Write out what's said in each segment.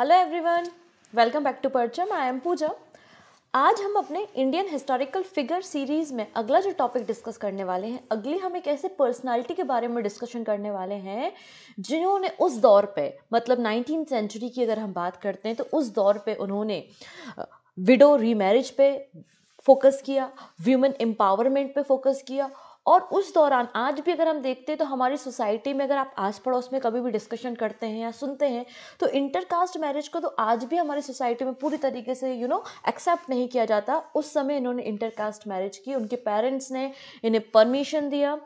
hello everyone welcome back to Parcham I M पूजा आज हम अपने इंडियन हिस्टोरिकल फिगर सीरीज़ में अगला जो टॉपिक डिस्कस करने वाले हैं अगली हम एक ऐसे पर्सनालिटी के बारे में डिस्कशन करने वाले हैं जिन्होंने उस दौर पे मतलब नाइनटीन सेंचुरी की अगर हम बात करते हैं तो उस दौर पे उन्होंने विडो रीमैरिज पे फोकस किया व्यूमन एम्पावरमेंट पे फोकस किया और उस दौरान आज भी अगर हम देखते हैं तो हमारी सोसाइटी में अगर आप आस पड़ोस में कभी भी डिस्कशन करते हैं या सुनते हैं तो इंटरकास्ट मैरिज को तो आज भी हमारी सोसाइटी में पूरी तरीके से यू नो एक्सेप्ट नहीं किया जाता उस समय इन्होंने इंटरकास्ट मैरिज की उनके पेरेंट्स ने इन्हें परमिशन दिया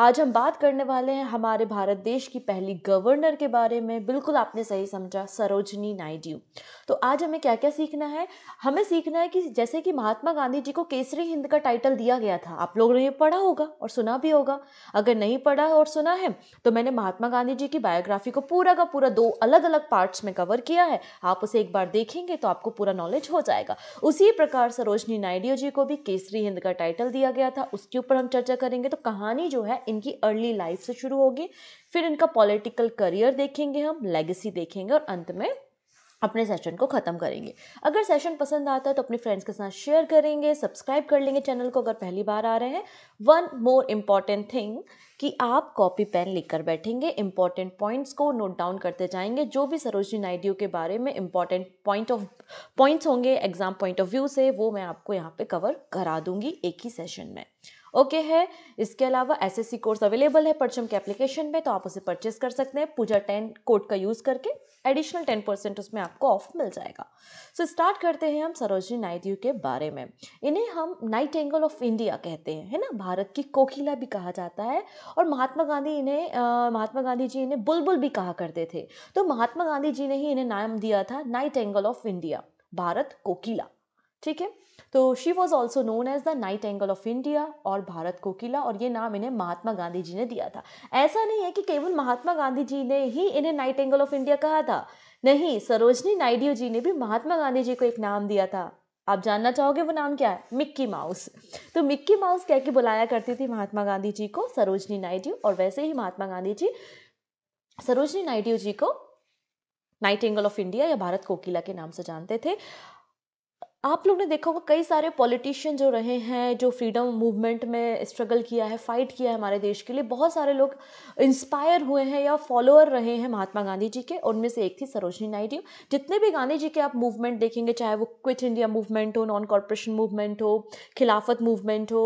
आज हम बात करने वाले हैं हमारे भारत देश की पहली गवर्नर के बारे में बिल्कुल आपने सही समझा सरोजनी नायडू तो आज हमें क्या क्या सीखना है हमें सीखना है कि जैसे कि महात्मा गांधी जी को केसरी हिंद का टाइटल दिया गया था आप लोगों ने ये पढ़ा होगा और सुना भी होगा अगर नहीं पढ़ा और सुना है तो मैंने महात्मा गांधी जी की बायोग्राफी को पूरा का पूरा दो अलग अलग पार्ट्स में कवर किया है आप उसे एक बार देखेंगे तो आपको पूरा नॉलेज हो जाएगा उसी प्रकार सरोजनी नायडू जी को भी केसरी हिंद का टाइटल दिया गया था उसके ऊपर हम चर्चा करेंगे तो कहानी जो है इनकी अर्ली लाइफ से शुरू होगी फिर इनका पॉलिटिकल करियर देखेंगे हम लेगेसी देखेंगे और अंत में अपने सेशन को ख़त्म करेंगे अगर सेशन पसंद आता है तो अपने फ्रेंड्स के साथ शेयर करेंगे सब्सक्राइब कर लेंगे चैनल को अगर पहली बार आ रहे हैं वन मोर इम्पॉर्टेंट थिंग कि आप कॉपी पेन लिखकर बैठेंगे इंपॉर्टेंट पॉइंट्स को नोट डाउन करते जाएंगे जो भी सरोजनी नायडू के बारे में इंपॉर्टेंट पॉइंट ऑफ पॉइंट्स होंगे एग्जाम पॉइंट ऑफ व्यू से वो मैं आपको यहाँ पर कवर करा दूंगी एक ही सेशन में ओके है इसके अलावा एसएससी कोर्स अवेलेबल है परचम के एप्लीकेशन में तो आप उसे परचेस कर सकते हैं पूजा टेन कोड का यूज़ करके एडिशनल टेन परसेंट उसमें आपको ऑफ मिल जाएगा सो so, स्टार्ट करते हैं हम सरोजनी नायडू के बारे में इन्हें हम नाइट एंगल ऑफ इंडिया कहते हैं है ना भारत की कोकिला भी कहा जाता है और महात्मा गांधी इन्हें महात्मा गांधी जी इन्हें बुलबुल भी कहा करते थे तो महात्मा गांधी जी ने ही इन्हें नाम दिया था nightingale of India Bharat Kokila ठीक है तो she was also known as the nightingale of India और भारत कोकिला और ये नाम इन्हें महात्मा गांधी जी ने दिया था ऐसा नहीं है कि केवल महात्मा गांधी जी ने ही इन्हें नाइट एंगल ऑफ इंडिया कहा था नहीं सरोजनी नायडू जी ने भी महात्मा गांधी जी को एक नाम दिया था आप जानना चाहोगे वो नाम क्या है मिक्की माउस तो मिक्की माउस कह के बुलाया करती थी महात्मा गांधी जी को सरोजनी नायडू और वैसे ही महात्मा गांधी जी सरोजनी नायडू जी को नाइट एंगल ऑफ इंडिया या भारत कोकिला के नाम से जानते थे आप लोग ने देखा होगा कई सारे पॉलिटिशियन जो रहे हैं जो फ्रीडम मूवमेंट में स्ट्रगल किया है फ़ाइट किया है हमारे देश के लिए बहुत सारे लोग इंस्पायर हुए हैं या फॉलोअर रहे हैं महात्मा गांधी जी के उनमें से एक थी सरोजनी नायडू जितने भी गांधी जी के आप मूवमेंट देखेंगे चाहे वो क्विट इंडिया मूवमेंट हो नॉन कॉरपोरेशन मूवमेंट हो खिलाफत मूवमेंट हो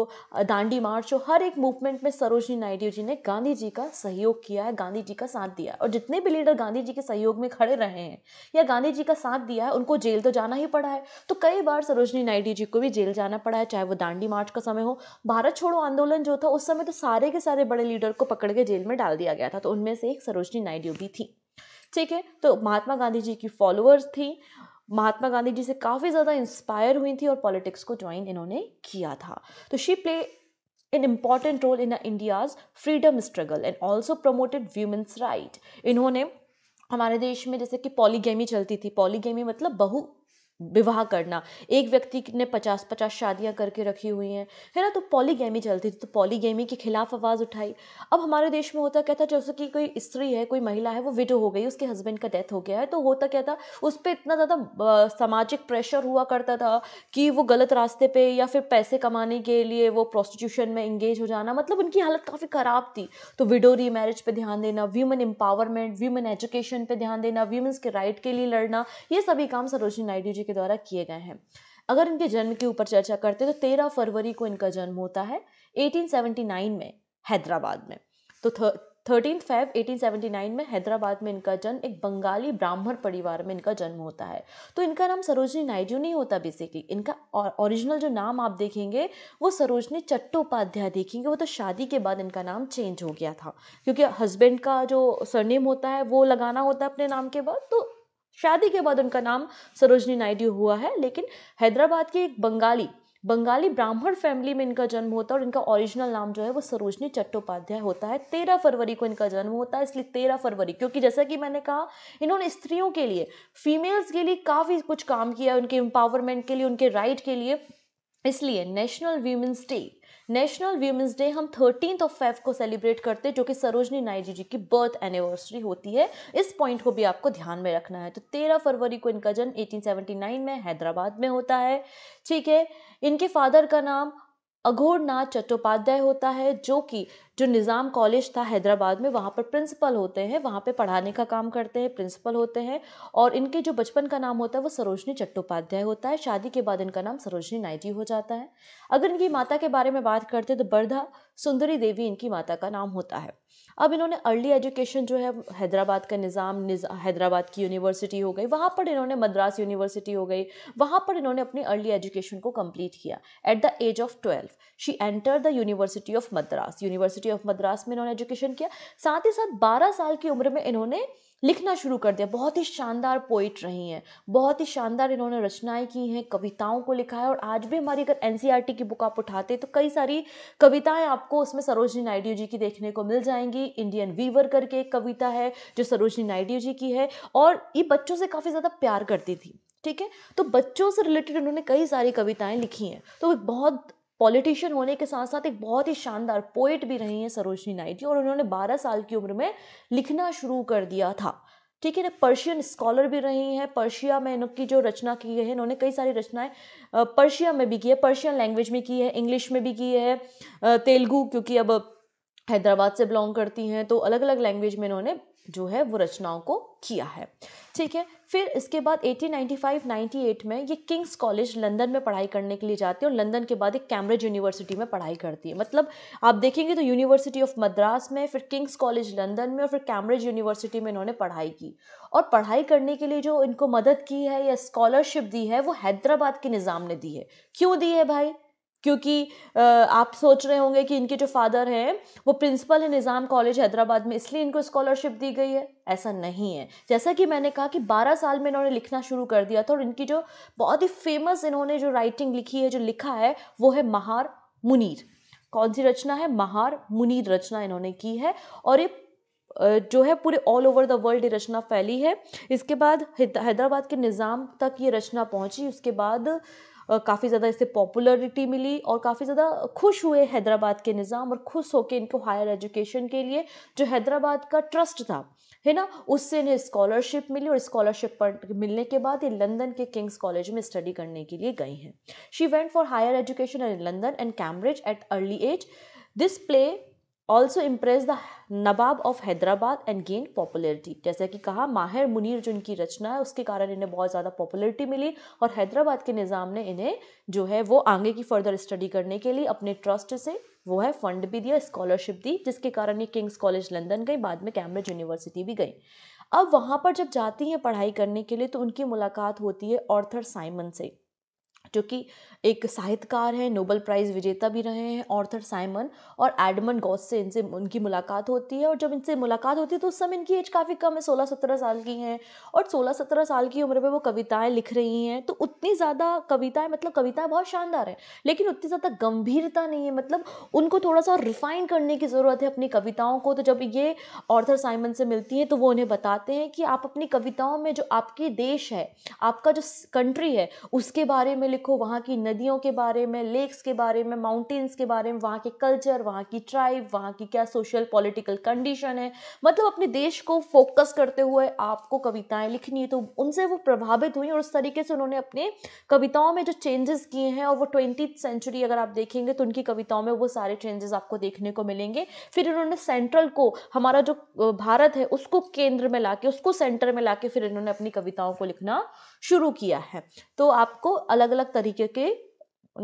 दांडी मार्च हो हर एक मूवमेंट में सरोजनी नायडू जी ने गांधी जी का सहयोग किया है गांधी जी का साथ दिया है और जितने भी लीडर गांधी जी के सहयोग में खड़े रहे हैं या गांधी जी का साथ दिया है उनको जेल तो जाना ही पड़ा है तो कई बार बार सरोजनी नायडू जी को भी जेल जाना पड़ा है चाहे वो दांडी मार्च का समय हो भारत छोड़ो आंदोलन जो था उस समय तो सारे के सारे बड़े लीडर को पकड़ के जेल में डाल दिया गया था तो उनमें से एक सरोजनी नायडू भी थी ठीक है तो महात्मा गांधी जी की फॉलोअर्स थी महात्मा गांधी जी से काफ़ी ज़्यादा इंस्पायर हुई थी और पॉलिटिक्स को ज्वाइन इन्होंने किया था तो she play an important role in India's freedom struggle and also promoted women's right इन्होंने हमारे देश में जैसे कि पॉलीगेमी चलती थी पॉलीगेमी मतलब बहु विवाह करना एक व्यक्ति ने पचास पचास शादियां करके रखी हुई हैं है ना तो पॉलीगेमी चलती थी तो पॉलीगेमी के खिलाफ आवाज़ उठाई अब हमारे देश में होता क्या था जैसे कि कोई स्त्री है कोई महिला है वो विडो हो गई उसके हस्बैंड का डेथ हो गया है तो होता क्या था उस पर इतना ज़्यादा सामाजिक प्रेशर हुआ करता था कि वो गलत रास्ते पर या फिर पैसे कमाने के लिए वो प्रोस्टिट्यूशन में इंगेज हो जाना मतलब उनकी हालत काफ़ी ख़राब थी तो विडो री मैरिज पर ध्यान देना व्यूमन एम्पावरमेंट व्यूमन एजुकेशन पर ध्यान देना वीमेंस के राइट के लिए लड़ना ये सभी काम सरोजनी नायडू जी के के द्वारा किए गए हैं अगर इनके जन्म के ऊपर चर्चा करते तो तेरह फरवरी को इनका जन्म होता है 1879 में हैदराबाद में तो थर्टीन फेब 1879 में हैदराबाद में इनका जन्म एक बंगाली ब्राह्मण परिवार में इनका जन्म होता है तो इनका नाम सरोजनी नायडू नहीं होता बेसिकली इनका ओरिजिनल जो नाम आप देखेंगे वो सरोजनी चट्टोपाध्याय देखेंगे वो तो शादी के बाद इनका नाम चेंज हो गया था क्योंकि हस्बैंड का जो सरनेम होता है वो लगाना होता है अपने नाम के बाद तो शादी के बाद उनका नाम सरोजनी नायडू हुआ है लेकिन हैदराबाद की एक बंगाली बंगाली ब्राह्मण फैमिली में इनका जन्म होता है और इनका ओरिजिनल नाम जो है वो सरोजनी चट्टोपाध्याय होता है तेरह फरवरी को इनका जन्म होता है इसलिए तेरह फरवरी क्योंकि जैसा कि मैंने कहा इन्होंने स्त्रियों के लिए फीमेल्स के लिए काफ़ी कुछ काम किया उनके एम्पावरमेंट के लिए उनके राइट के लिए इसलिए national women's day national women's day हम थर्टीन ऑफ फेफ को सेलिब्रेट करते हैं जो कि सरोजनी नायडू जी की बर्थ एनिवर्सरी होती है इस पॉइंट को भी आपको ध्यान में रखना है तो तेरह फरवरी को इनका जन्म एटीन में हैदराबाद में होता है ठीक है इनके फादर का नाम अघोरनाथ चट्टोपाध्याय होता है जो कि जो निज़ाम कॉलेज था हैदराबाद में वहाँ पर प्रिंसिपल होते हैं वहाँ पे पढ़ाने का काम करते हैं प्रिंसिपल होते हैं और इनके जो बचपन का नाम होता है वो सरोजनी चट्टोपाध्याय होता है शादी के बाद इनका नाम सरोजनी नायडी हो जाता है अगर इनकी माता के बारे में बात करते हैं तो बर्धा सुंदरी देवी इनकी माता का नाम होता है अब इन्होंने अर्ली एजुकेशन जो है हैदराबाद का निज़ाम हैदराबाद की यूनिवर्सिटी हो गई वहाँ पर इन्होंने मद्रास यूनिवर्सिटी हो गई वहाँ पर इन्होंने अपनी अर्ली एजुकेशन को कंप्लीट किया at the age of twelve she enter the university of Madras university of Madras में इन्होंने एजुकेशन किया साथ ही साथ बारह साल की उम्र में इन्होंने लिखना शुरू कर दिया बहुत ही शानदार पोइट रही हैं बहुत ही शानदार इन्होंने रचनाएं की हैं कविताओं को लिखा है और आज भी हमारी अगर एन e की बुक आप उठाते तो कई सारी कविताएं आपको उसमें सरोजनी नायडू जी की देखने को मिल जाएंगी इंडियन वीवर करके एक कविता है जो सरोजनी नायडू जी की है और ये बच्चों से काफ़ी ज़्यादा प्यार करती थी ठीक है तो बच्चों से रिलेटेड उन्होंने कई सारी कविताएं लिखी हैं तो एक बहुत पॉलिटिशियन होने के साथ साथ एक बहुत ही शानदार पोइट भी रही हैं सरोजनी नायडू और उन्होंने 12 साल की उम्र में लिखना शुरू कर दिया था ठीक है ना पर्शियन स्कॉलर भी रही हैं पर्शिया में इनकी जो रचना की है इन्होंने कई सारी रचनाएं पर्शिया में भी की है पर्शियन लैंग्वेज में की है इंग्लिश में भी की है तेलुगू क्योंकि अब हैदराबाद से बिलोंग करती हैं तो अलग अलग लैंग्वेज में इन्होंने जो है वो रचनाओं को किया है ठीक है फिर इसके बाद 1895-98 में ये किंग्स कॉलेज लंदन में पढ़ाई करने के लिए जाती है और लंदन के बाद एक कैम्ब्रिज यूनिवर्सिटी में पढ़ाई करती है मतलब आप देखेंगे तो यूनिवर्सिटी ऑफ मद्रास में फिर किंग्स कॉलेज लंदन में और फिर कैम्ब्रिज यूनिवर्सिटी में इन्होंने पढ़ाई की और पढ़ाई करने के लिए जो इनको मदद की है या स्कॉलरशिप दी है वो हैदराबाद के निज़ाम ने दी है क्यों दी है भाई क्योंकि आप सोच रहे होंगे कि इनके जो फादर हैं वो प्रिंसिपल है निज़ाम कॉलेज हैदराबाद में इसलिए इनको स्कॉलरशिप दी गई है ऐसा नहीं है जैसा कि मैंने कहा कि 12 साल में इन्होंने लिखना शुरू कर दिया था और इनकी जो बहुत ही फेमस इन्होंने जो राइटिंग लिखी है जो लिखा है वो है महार मुनीर कौन सी रचना है महार मुनीर रचना इन्होंने की है और ये जो है पूरे ऑल ओवर द वर्ल्ड ये रचना फैली है इसके बाद हैदराबाद के निज़ाम तक ये रचना पहुंची उसके बाद काफ़ी ज़्यादा इससे पॉपुलरिटी मिली और काफ़ी ज़्यादा खुश हुए हैदराबाद के निज़ाम और खुश होकर इनको हायर एजुकेशन के लिए जो हैदराबाद का ट्रस्ट था है ना उससे इन्हें स्कॉलरशिप मिली और स्कॉलरशिप पर मिलने के बाद ये लंदन के किंग्स कॉलेज में स्टडी करने के लिए गई हैं she went for higher education in London and Cambridge at early age this play also impress the nawab of Hyderabad and gain popularity जैसा कि कहा माहिर मुनीर जो इनकी रचना है उसके कारण इन्हें बहुत ज़्यादा पॉपुलरिटी मिली और हैदराबाद के निज़ाम ने इन्हें जो है वो आगे की फर्दर स्टडी करने के लिए अपने ट्रस्ट से वो है फंड भी दिया स्कॉलरशिप दी जिसके कारण ये किंग्स कॉलेज लंदन गई बाद में कैम्ब्रिज यूनिवर्सिटी भी गई अब वहाँ पर जब जाती हैं पढ़ाई करने के लिए तो उनकी मुलाकात होती है ऑर्थर साइमन से जो कि एक साहित्यकार हैं नोबल प्राइज़ विजेता भी रहे हैं ऑर्थर साइमन और एडमन गॉस से इनसे उनकी मुलाकात होती है और जब इनसे मुलाकात होती है तो उस समय इनकी एज काफ़ी कम है सोलह सत्रह साल की हैं और सोलह सत्रह साल की उम्र में वो कविताएँ लिख रही हैं तो उतनी ज़्यादा कविताएँ मतलब कविताएँ बहुत शानदार हैं लेकिन उतनी ज़्यादा गंभीरता नहीं है मतलब उनको थोड़ा सा रिफाइन करने की ज़रूरत है अपनी कविताओं को तो जब ये ऑर्थर साइमन से मिलती हैं तो वो उन्हें बताते हैं कि आप अपनी कविताओं में जो आपकी देश है आपका जो कंट्री है उसके बारे में लिखो वहाँ की नदियों के बारे में लेक्स के बारे में माउंटेन्स के बारे में वहाँ के कल्चर वहाँ की ट्राइब वहाँ की क्या सोशल पॉलिटिकल कंडीशन है मतलब अपने देश को फोकस करते हुए आपको कविताएं लिखनी है तो उनसे वो प्रभावित हुई और उस तरीके से उन्होंने अपने कविताओं में जो चेंजेस किए हैं और वो ट्वेंटी सेंचुरी अगर आप देखेंगे तो उनकी कविताओं में वो सारे चेंजेस आपको देखने को मिलेंगे फिर इन्होंने सेंट्रल को हमारा जो भारत है उसको केंद्र में ला उसको सेंटर में ला फिर इन्होंने अपनी कविताओं को लिखना शुरू किया है तो आपको अलग अलग तरीके के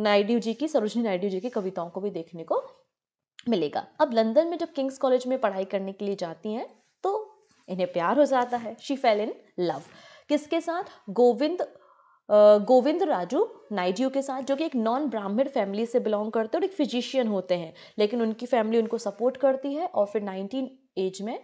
नायडू जी की सरोजनी नायडू जी की कविताओं को भी देखने को मिलेगा अब लंदन में जब किंग्स कॉलेज में पढ़ाई करने के लिए जाती हैं तो इन्हें प्यार हो जाता है शी फेल इन लव किसके साथ गोविंद गोविंद राजू नायडू के साथ जो कि एक नॉन ब्राह्मण फैमिली से बिलोंग करते हैं और एक फिजिशियन होते हैं लेकिन उनकी फैमिली उनको सपोर्ट करती है और फिर नाइनटीन एज में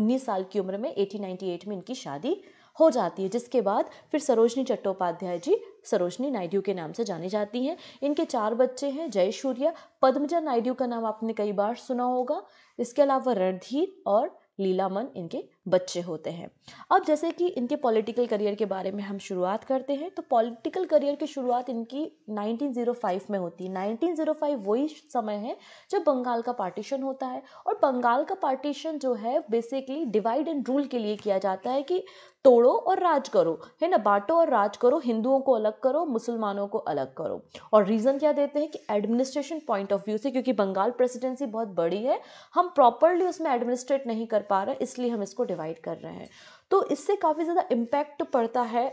उन्नीस साल की उम्र में एटीन एट में इनकी शादी हो जाती है जिसके बाद फिर सरोजनी चट्टोपाध्याय जी सरोजनी नायडू के नाम से जानी जाती हैं इनके चार बच्चे हैं जय सूर्या पद्मजा नायडू का नाम आपने कई बार सुना होगा इसके अलावा रणधीर और लीलामन इनके बच्चे होते हैं अब जैसे कि इनके पॉलिटिकल करियर के बारे में हम शुरुआत करते हैं तो पॉलिटिकल करियर की शुरुआत इनकी 1905 में होती है 1905 वही समय है जब बंगाल का पार्टीशन होता है और बंगाल का पार्टीशन जो है बेसिकली डिवाइड एंड रूल के लिए किया जाता है कि तोड़ो और राज करो है ना बांटो और राज करो हिंदुओं को अलग करो मुसलमानों को अलग करो और रीज़न क्या देते हैं कि एडमिनिस्ट्रेशन पॉइंट ऑफ व्यू से क्योंकि बंगाल प्रेसिडेंसी बहुत बड़ी है हम प्रॉपरली उसमें एडमिनिस्ट्रेट नहीं कर पा रहे इसलिए हम इसको डिवाइड कर रहे हैं तो इससे काफ़ी ज़्यादा इम्पैक्ट पड़ता है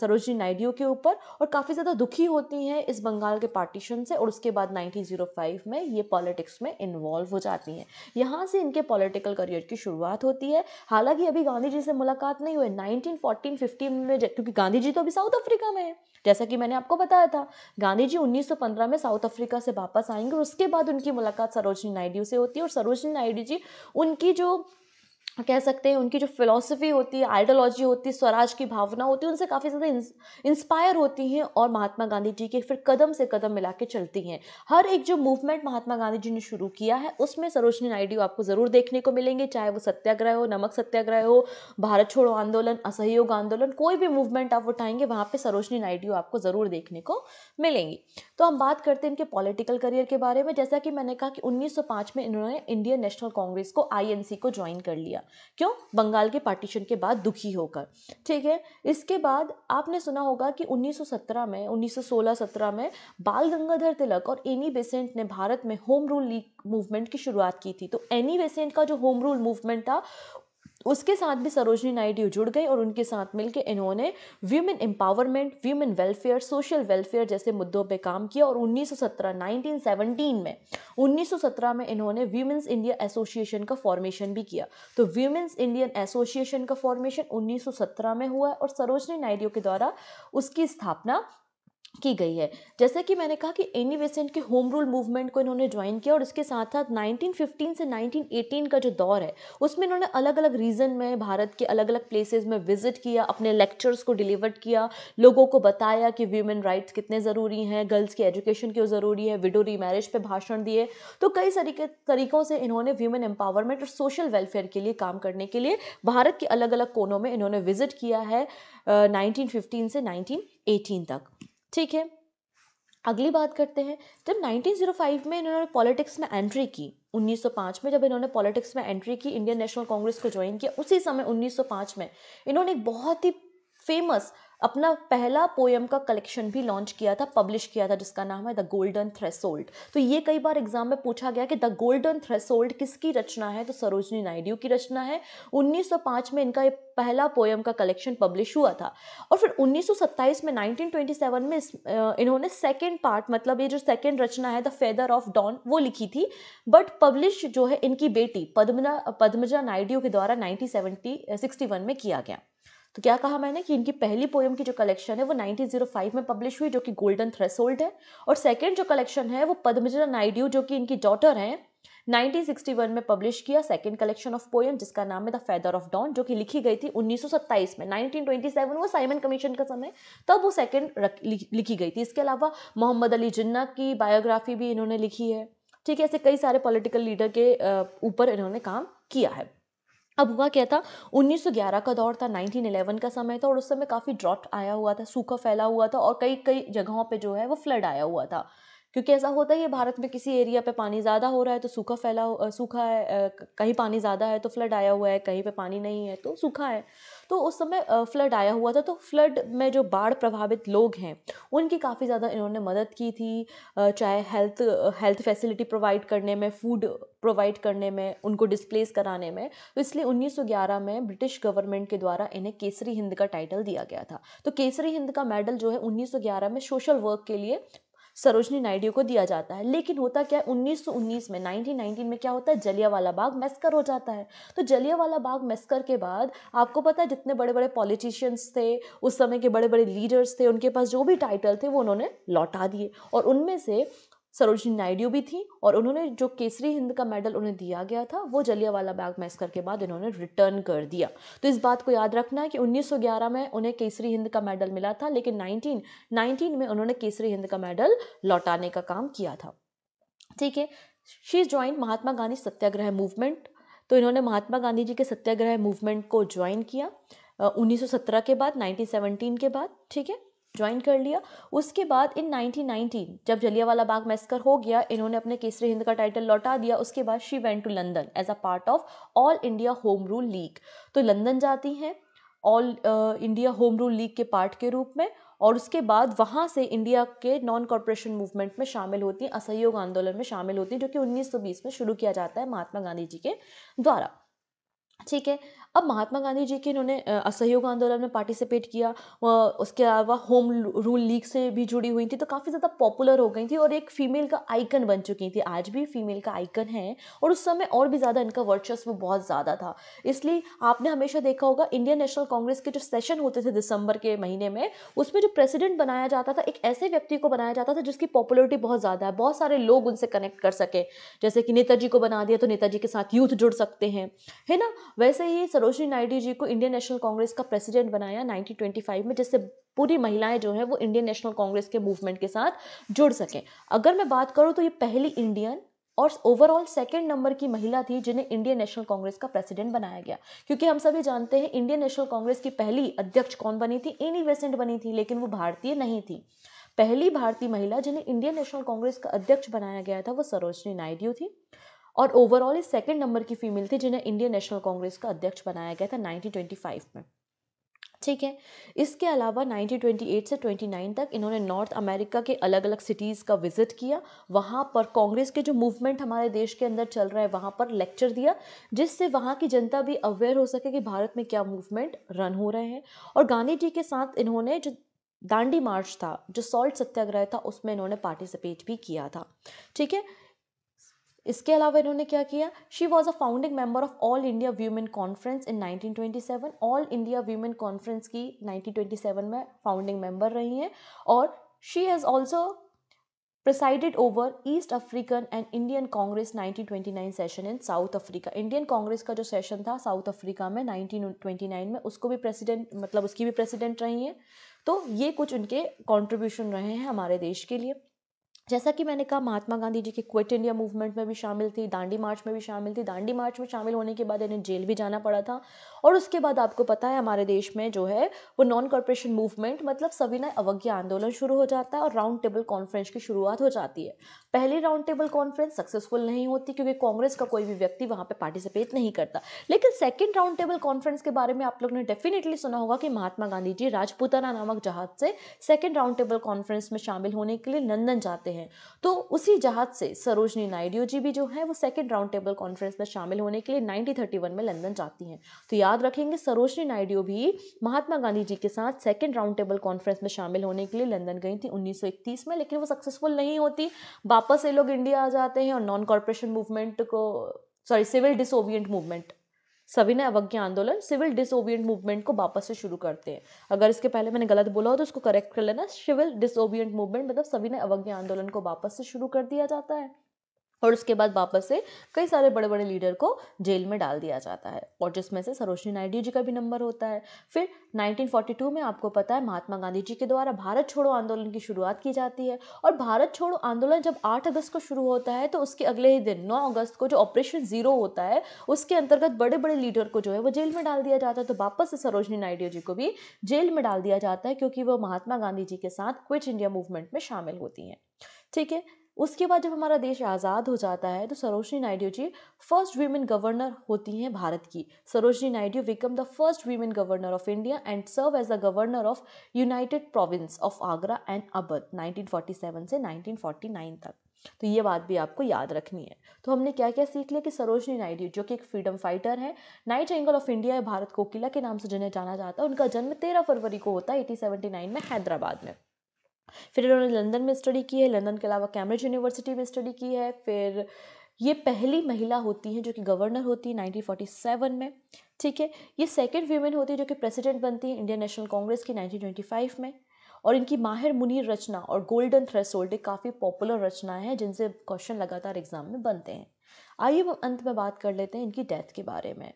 सरोजनी नायडू के ऊपर और काफ़ी ज़्यादा दुखी होती हैं इस बंगाल के पार्टीशन से और उसके बाद 1905 में ये पॉलिटिक्स में इन्वॉल्व हो जाती हैं यहाँ से इनके पॉलिटिकल करियर की शुरुआत होती है हालांकि अभी गांधी जी से मुलाकात नहीं हुई 1914 15 में क्योंकि गांधी जी तो अभी साउथ अफ्रीका में है जैसा कि मैंने आपको बताया था गांधी जी 1915 में साउथ अफ्रीका से वापस आएंगे और उसके बाद उनकी मुलाकात सरोजनी नायडू से होती है और सरोजनी नायडू जी उनकी जो कह सकते हैं उनकी जो फिलॉसफी होती है आइडियोलॉजी होती है स्वराज की भावना होती है उनसे काफ़ी ज़्यादा इंस्पायर होती हैं और महात्मा गांधी जी के फिर कदम से कदम मिला के चलती हैं हर एक जो मूवमेंट महात्मा गांधी जी ने शुरू किया है उसमें सरोजनी नायडू आपको ज़रूर देखने को मिलेंगे चाहे वो सत्याग्रह हो नमक सत्याग्रह हो भारत छोड़ो आंदोलन असहयोग आंदोलन कोई भी मूवमेंट आप उठाएंगे वहाँ पर सरोजनी नायडू आपको ज़रूर देखने को मिलेंगी तो हम बात करते हैं इनके पॉलिटिकल करियर के बारे में जैसा कि मैंने कहा कि उन्नीस में इन्होंने इंडियन नेशनल कांग्रेस को आई को ज्वाइन कर लिया क्यों बंगाल के पार्टीशन के बाद दुखी होकर ठीक है इसके बाद आपने सुना होगा कि 1917 में 1916-17 में बाल गंगाधर तिलक और एनी बेसेंट ने भारत में होम रूल लीग मूवमेंट की शुरुआत की थी तो एनी बेसेंट का जो होम रूल मूवमेंट था उसके साथ भी सरोजनी नायडू जुड़ गई और उनके साथ मिलकर इन्होंने women empowerment women welfare social welfare जैसे मुद्दों पे काम किया और 1917 1917 में 1917 में इन्होंने वीमेंस इंडिया एसोसिएशन का फॉर्मेशन भी किया तो वीमेंस इंडियन एसोसिएशन का फॉर्मेशन 1917 में हुआ है और सरोजनी नायडू के द्वारा उसकी स्थापना की गई है जैसे कि मैंने कहा कि एनी वेसेंट के होम रूल मूवमेंट को इन्होंने ज्वाइन किया और इसके साथ साथ 1915 से 1918 का जो दौर है उसमें इन्होंने अलग अलग रीजन में भारत के अलग अलग प्लेसेस में विजिट किया अपने लेक्चर्स को डिलीवर किया लोगों को बताया कि व्यूमेन राइट्स कितने ज़रूरी हैं गर्ल्स की एजुकेशन क्यों ज़रूरी है विडो री मैरिज पर भाषण दिए तो कई तरीके तरीक़ों से इन्होंने व्यूमेन एम्पावरमेंट और सोशल वेलफेयर के लिए काम करने के लिए भारत के अलग अलग कोनों में इन्होंने विजिट किया है नाइनटीन से नाइनटीन तक ठीक है अगली बात करते हैं जब 1905 में इन्होंने पॉलिटिक्स में एंट्री की 1905 में जब इन्होंने पॉलिटिक्स में एंट्री की इंडियन नेशनल कांग्रेस को ज्वाइन किया उसी समय 1905 में इन्होंने एक बहुत ही फेमस अपना पहला पोएम का कलेक्शन भी लॉन्च किया था पब्लिश किया था जिसका नाम है द गोल्डन थ्रेसोल्ड तो ये कई बार एग्जाम में पूछा गया कि द गोल्डन थ्रेसोल्ड किसकी रचना है तो सरोजनी नायडू की रचना है 1905 में इनका ये पहला पोएम का कलेक्शन पब्लिश हुआ था और फिर 1927 में 1927 में इन्होंने सेकेंड पार्ट मतलब ये जो सेकेंड रचना है द फेदर ऑफ डॉन वो लिखी थी बट पब्लिश जो है इनकी बेटी पद्मना पद्मजा नायडू के द्वारा नाइनटीन सेवेंटी में किया गया तो क्या कहा मैंने कि इनकी पहली पोएम की जो कलेक्शन है वो 1905 में पब्लिश हुई जो कि गोल्डन थ्रेस है और सेकेंड जो कलेक्शन है वो पद्मजा नायडू जो कि इनकी डॉटर हैं 1961 में पब्लिश किया सेकेंड कलेक्शन ऑफ पोएम जिसका नाम है द फेदर ऑफ डॉन जो कि लिखी गई थी 1927 में 1927 वो साइमन कमीशन का समय तब वो सेकंड लिखी गई थी इसके अलावा मोहम्मद अली जिन्ना की बायोग्राफी भी इन्होंने लिखी है ठीक है ऐसे कई सारे पॉलिटिकल लीडर के ऊपर इन्होंने काम किया है अब हुआ क्या था 1911 का दौर था 1911 का समय था और उस समय काफ़ी ड्रॉट आया हुआ था सूखा फैला हुआ था और कई कई जगहों पे जो है वो फ्लड आया हुआ था क्योंकि ऐसा होता है है भारत में किसी एरिया पे पानी ज़्यादा हो रहा है तो सूखा फैला सूखा है कहीं पानी ज़्यादा है तो फ्लड आया हुआ है कहीं पे पानी नहीं है तो सूखा है तो उस समय फ्लड आया हुआ था तो फ्लड में जो बाढ़ प्रभावित लोग हैं उनकी काफ़ी ज़्यादा इन्होंने मदद की थी चाहे हेल्थ हेल्थ फैसिलिटी प्रोवाइड करने में फूड प्रोवाइड करने में उनको डिस्प्लेस कराने में तो इसलिए 1911 में ब्रिटिश गवर्नमेंट के द्वारा इन्हें केसरी हिंद का टाइटल दिया गया था तो केसरी हिंद का मेडल जो है 1911 में सोशल वर्क के लिए सरोजनी नायडू को दिया जाता है लेकिन होता क्या है उन्नीस में 1919 में क्या होता है जलियावाला बाग मैस्कर हो जाता है तो जलियावाला बाग मैस्कर के बाद आपको पता है जितने बड़े बड़े पॉलिटिशियंस थे उस समय के बड़े बड़े लीडर्स थे उनके पास जो भी टाइटल थे वो उन्होंने लौटा दिए और उनमें से सरोजनी नायडू भी थी और उन्होंने जो केसरी हिंद का मेडल उन्हें दिया गया था वो जलियावाला बाग मैस्कर के बाद इन्होंने रिटर्न कर दिया तो इस बात को याद रखना है कि 1911 में उन्हें केसरी हिंद का मेडल मिला था लेकिन 19 19 में उन्होंने केसरी हिंद का मेडल लौटाने का काम किया था ठीक है she join Mahatma Gandhi satyagraha movement तो इन्होंने महात्मा गांधी जी के सत्याग्रह मूवमेंट को ज्वाइन किया उन्नीस के बाद नाइनटीन के बाद ठीक है ज्वाइन कर लिया उसके बाद इन 1919 जब जलियावाला बाग मैस्कर हो गया इन्होंने अपने केसरी हिंद का टाइटल लौटा दिया उसके बाद she went to London as a part of all India home rule league तो लंदन जाती हैं all India home rule league के पार्ट के रूप में और उसके बाद वहाँ से इंडिया के नॉन कॉरपोरेशन मूवमेंट में शामिल होती हैं असहयोग आंदोलन में शामिल होती हैं जो कि 1920 में शुरू किया जाता है महात्मा गांधी जी के द्वारा ठीक है अब महात्मा गांधी जी के इन्होंने असहयोग आंदोलन में पार्टिसिपेट किया उसके अलावा होम रूल लीग से भी जुड़ी हुई थी तो काफ़ी ज़्यादा पॉपुलर हो गई थी और एक फीमेल का आइकन बन चुकी थी आज भी फीमेल का आइकन है और उस समय और भी ज़्यादा इनका वर्चस्व बहुत ज़्यादा था इसलिए आपने हमेशा देखा होगा इंडियन नेशनल कांग्रेस के जो सेशन होते थे दिसंबर के महीने में उसमें जो प्रेसिडेंट बनाया जाता था एक ऐसे व्यक्ति को बनाया जाता था जिसकी पॉपुलरिटी बहुत ज़्यादा है बहुत सारे लोग उनसे कनेक्ट कर सके जैसे कि नेताजी को बना दिया तो नेताजी के साथ यूथ जुड़ सकते हैं है ना वैसे ही सरोजनी नायडू जी को इंडियन नेशनल कांग्रेस का प्रेसिडेंट बनाया 1925 में जिससे पूरी महिलाएं जो हैं वो इंडियन नेशनल कांग्रेस के मूवमेंट के साथ जुड़ सकें अगर मैं बात करूँ तो ये पहली इंडियन और ओवरऑल सेकेंड नंबर की महिला थी जिन्हें इंडियन नेशनल कांग्रेस का प्रेसिडेंट बनाया गया क्योंकि हम सभी जानते हैं इंडियन नेशनल कांग्रेस की पहली अध्यक्ष कौन बनी थी एनी वेसेंट बनी थी लेकिन वो भारतीय नहीं थी पहली भारतीय महिला जिन्हें इंडियन नेशनल कांग्रेस का अध्यक्ष बनाया गया था वो सरोजनी नायडू थी और ओवरऑल इस सेकेंड नंबर की फीमेल थी जिन्हें इंडियन नेशनल कांग्रेस का अध्यक्ष बनाया गया था 1925 में ठीक है इसके अलावा 1928 से 29 तक इन्होंने नॉर्थ अमेरिका के अलग अलग सिटीज़ का विजिट किया वहाँ पर कांग्रेस के जो मूवमेंट हमारे देश के अंदर चल रहा है वहाँ पर लेक्चर दिया जिससे वहाँ की जनता भी अवेयर हो सके कि भारत में क्या मूवमेंट रन हो रहे हैं और गांधी जी के साथ इन्होंने जो दांडी मार्च था जो सॉल्ट सत्याग्रह था उसमें इन्होंने पार्टिसिपेट भी किया था ठीक है इसके अलावा इन्होंने क्या किया she was a founding member of all India women conference in 1927 all India women conference की 1927 में फाउंडिंग मेंबर रही हैं और she has also East African and Indian Congress nineteen twenty 1929 session in South Africa Indian Congress का जो session था south Africa में 1929 में उसको भी प्रेसिडेंट मतलब उसकी भी प्रेसिडेंट रही हैं तो ये कुछ उनके कॉन्ट्रीब्यूशन रहे हैं हमारे देश के लिए जैसा कि मैंने कहा महात्मा गांधी जी की क्विट इंडिया मूवमेंट में भी शामिल थी दांडी मार्च में भी शामिल थी दांडी मार्च में शामिल होने के बाद इन्हें जेल भी जाना पड़ा था और उसके बाद आपको पता है हमारे देश में जो है वो नॉन कॉरपोरेशन मूवमेंट मतलब सविनय अवज्ञा आंदोलन शुरू हो जाता है और राउंड टेबल कॉन्फ्रेंस की शुरुआत हो जाती है पहली राउंड टेबल कॉन्फ्रेंस सक्सेसफुल नहीं होती क्योंकि कांग्रेस का कोई भी व्यक्ति वहाँ पर पार्टिसिपेट नहीं करता लेकिन सेकेंड राउंड टेबल कॉन्फ्रेंस के बारे में आप लोग ने डेफिनेटली सुना होगा कि महात्मा गांधी जी राजपूताना नामक जहाज से सेकेंड राउंड टेबल कॉन्फ्रेंस में शामिल होने के लिए लंदन जाते हैं हैं तो उसी जहाज से सरोजनी नायडू जी भी जो है वो सेकेंड राउंड टेबल कॉन्फ्रेंस में शामिल होने के लिए नाइनटीन में लंदन जाती हैं तो याद रखेंगे सरोजनी नायडू भी महात्मा गांधी जी के साथ सेकेंड राउंड टेबल कॉन्फ्रेंस में शामिल होने के लिए लंदन गई थी उन्नीस में लेकिन वो सक्सेसफुल नहीं होती वापस ये लोग इंडिया आ जाते हैं और नॉन कॉरपोरेशन मूवमेंट को सॉरी सिविल डिसोबियंट मूवमेंट सविनय अवज्ञा आंदोलन सिविल डिसोबियंट मूवमेंट को वापस से शुरू करते हैं अगर इसके पहले मैंने गलत बोला हो तो उसको करेक्ट कर लेना सिविल डिसोबियंट मूवमेंट मतलब सविनय अवज्ञा आंदोलन को वापस से शुरू कर दिया जाता है और उसके बाद वापस से कई सारे बड़े बड़े लीडर को जेल में डाल दिया जाता है और जिसमें से सरोजनी नायडू जी का भी नंबर होता है फिर 1942 में आपको पता है महात्मा गांधी जी के द्वारा भारत छोड़ो आंदोलन की शुरुआत की जाती है और भारत छोड़ो आंदोलन जब 8 अगस्त को शुरू होता है तो उसके अगले ही दिन नौ अगस्त को जो ऑपरेशन ज़ीरो होता है उसके अंतर्गत बड़े बड़े लीडर को जो है वो जेल में डाल दिया जाता है तो वापस से सरोजनी नायडू जी को भी जेल में डाल दिया जाता है क्योंकि वो महात्मा गांधी जी के साथ क्विट इंडिया मूवमेंट में शामिल होती हैं ठीक है उसके बाद जब हमारा देश आज़ाद हो जाता है तो Sarojini Naidu ji first women governor होती हैं भारत की Sarojini Naidu become the first women governor of India and serve as the governor of united province of Agra and Awadh 1947 से 1949 तक तो ये बात भी आपको याद रखनी है तो हमने क्या क्या सीख लिया कि सरोजनी नायडू जो कि एक फ्रीडम फाइटर है नाइट एंगल ऑफ इंडिया है भारत कोकिला के नाम से जिन्हें जाना जाता है उनका जन्म तेरह फरवरी को होता है एटीन में हैदराबाद में फिर इन्होंने लंदन में स्टडी की है लंदन के अलावा कैम्ब्रिज यूनिवर्सिटी में स्टडी की है फिर ये पहली महिला होती हैं जो कि गवर्नर होती है नाइनटीन में ठीक है ये सेकेंड वीमेन होती है जो कि प्रेसिडेंट बनती है इंडियन नेशनल कांग्रेस की नाइनटीन में और इनकी माहिर मुनीर रचना और गोल्डन थ्रेसोल्ड एक काफ़ी पॉपुलर रचना है जिनसे क्वेश्चन लगातार एग्जाम में बनते हैं आइए हम अंत में बात कर लेते हैं इनकी डेथ के बारे में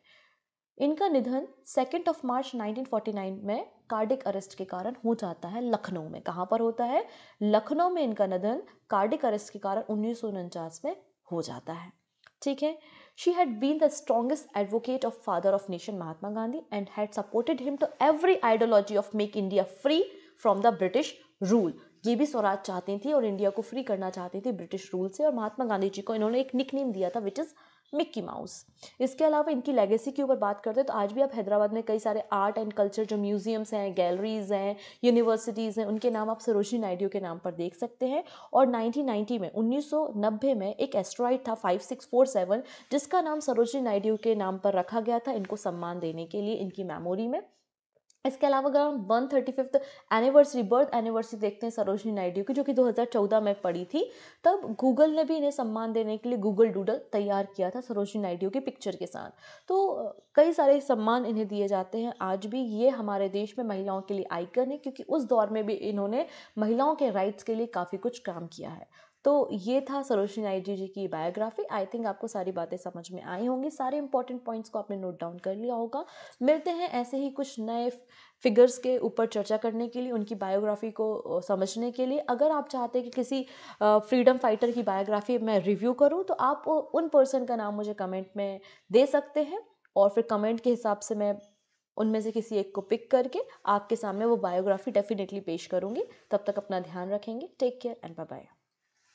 इनका निधन सेकेंड ऑफ मार्च 1949 में कार्डिक अरेस्ट के कारण हो जाता है लखनऊ में कहाँ पर होता है लखनऊ में इनका निधन कार्डिक अरेस्ट के कारण उन्नीस में हो जाता है ठीक है she had been the strongest advocate of father of nation Mahatma Gandhi and had supported him to every ideology of make India free from the British rule ये भी स्वराज चाहती थी और इंडिया को फ्री करना चाहती थी ब्रिटिश रूल से और महात्मा गांधी जी को इन्होंने एक निक दिया था विच इज़ मिक्की माउस इसके अलावा इनकी लेगेसी के ऊपर बात करते हैं तो आज भी आप हैदराबाद में कई सारे आर्ट एंड कल्चर जो म्यूजियम्स हैं गैलरीज हैं यूनिवर्सिटीज़ हैं उनके नाम आप सरोजनी नायडू के नाम पर देख सकते हैं और 1990 में 1990 में एक एस्ट्रॉइड था 5647 जिसका नाम सरोजनी नायडू के नाम पर रखा गया था इनको सम्मान देने के लिए इनकी मेमोरी में इसके अलावा अगर हम one thirty fifth anniversary birth anniversary देखते हैं सरोजनी नायडू की जो कि 2014 में पड़ी थी तब गूगल ने भी इन्हें सम्मान देने के लिए गूगल डूडल तैयार किया था सरोजनी नायडू की पिक्चर के साथ तो कई सारे सम्मान इन्हें दिए जाते हैं आज भी ये हमारे देश में महिलाओं के लिए आइकन है क्योंकि उस दौर में भी इन्होंने महिलाओं के राइट्स के लिए काफ़ी कुछ काम किया है तो ये था सरोजनी नायडू जी की बायोग्राफी आई थिंक आपको सारी बातें समझ में आई होंगी सारे इंपॉर्टेंट पॉइंट्स को आपने नोट डाउन कर लिया होगा मिलते हैं ऐसे ही कुछ नए फिगर्स के ऊपर चर्चा करने के लिए उनकी बायोग्राफी को समझने के लिए अगर आप चाहते हैं कि किसी फ्रीडम फाइटर की बायोग्राफी मैं रिव्यू करूँ तो आप उन पर्सन का नाम मुझे कमेंट में दे सकते हैं और फिर कमेंट के हिसाब से मैं उनमें से किसी एक को पिक करके आपके सामने वो बायोग्राफी डेफिनेटली पेश करूँगी तब तक अपना ध्यान रखेंगे take care and bye bye